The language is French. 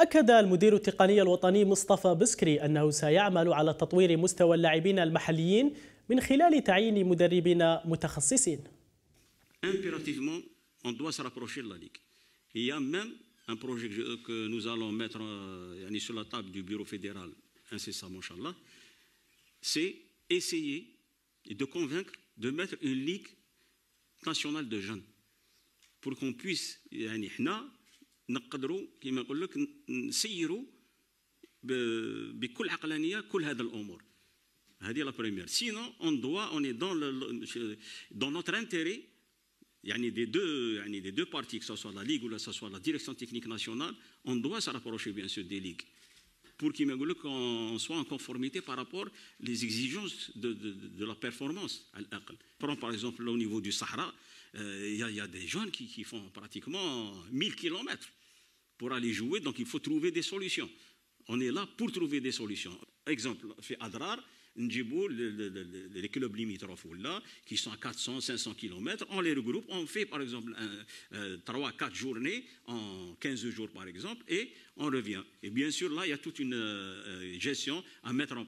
أكد المدير التقني الوطني مصطفى بسكري أنه سيعمل على تطوير مستوى اللاعبين المحليين من خلال تعيين مدربين متخصصين. Impérativement, on doit se rapprocher de la Ligue. Il y a même un projet que que nous allons mettre yani, sur la table du bureau fédéral incessamment, Inch'Allah, c'est essayer de convaincre de mettre une Ligue nationale de jeunes pour qu'on puisse, yani, نقدروا كما نقول لك نسيروا بكل عقلانيه كل هذا الامور هذه لا بريمير on est des deux, des deux parties, que ce soit la Ligue ou soit la direction technique nationale, on doit se rapprocher bien sûr des ligues pour qu'on soit en conformité par rapport aux exigences de, la performance. Prends par exemple au niveau du Sahara, euh, il y, a des jeunes qui, font pratiquement 1000 km pour aller jouer, donc il faut trouver des solutions. On est là pour trouver des solutions. Exemple, fait Adrar, Ndjibou, les clubs limitrophes là, qui sont à 400, 500 km, on les regroupe, on fait par exemple 3-4 euh, journées en 15 jours par exemple, et on revient. Et bien sûr, là, il y a toute une euh, gestion à mettre en